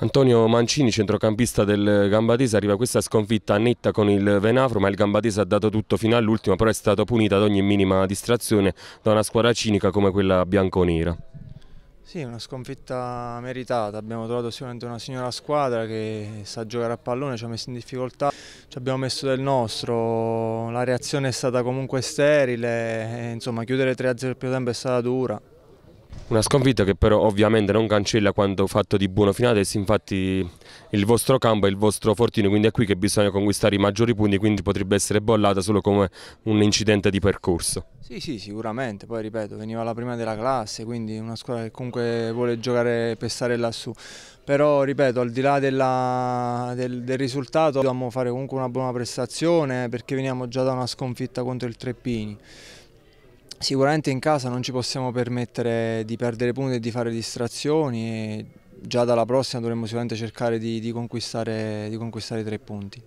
Antonio Mancini, centrocampista del Gambatese, arriva questa sconfitta netta con il Venafro, ma il Gambatese ha dato tutto fino all'ultimo, però è stato punito ad ogni minima distrazione da una squadra cinica come quella bianconera. Sì, una sconfitta meritata, abbiamo trovato sicuramente una signora squadra che sa giocare a pallone, ci ha messo in difficoltà, ci abbiamo messo del nostro, la reazione è stata comunque sterile, insomma chiudere 3-0 il primo tempo è stata dura, una sconfitta che però ovviamente non cancella quanto fatto di buono fino adesso, infatti il vostro campo è il vostro fortino, quindi è qui che bisogna conquistare i maggiori punti, quindi potrebbe essere bollata solo come un incidente di percorso. Sì, sì, sicuramente, poi ripeto, veniva la prima della classe, quindi una squadra che comunque vuole giocare per stare lassù, però ripeto, al di là della, del, del, risultato dobbiamo fare comunque una buona prestazione perché veniamo già da una sconfitta contro il Treppini. Sicuramente in casa non ci possiamo permettere di perdere punti e di fare distrazioni e già dalla prossima dovremmo sicuramente cercare di, di, conquistare, di conquistare tre punti.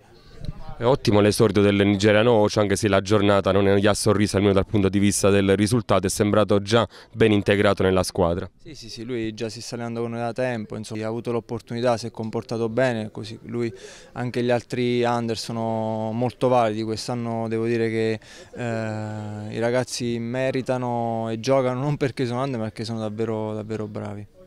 È ottimo l'esordio del nigeriano Ocho, anche se la giornata non gli ha sorriso almeno dal punto di vista del risultato, è sembrato già ben integrato nella squadra. Sì, sì, sì lui già si sta allenando con noi da tempo, insomma, ha avuto l'opportunità, si è comportato bene, così lui anche gli altri under sono molto validi, quest'anno devo dire che eh, i ragazzi meritano e giocano non perché sono under ma perché sono davvero, davvero bravi.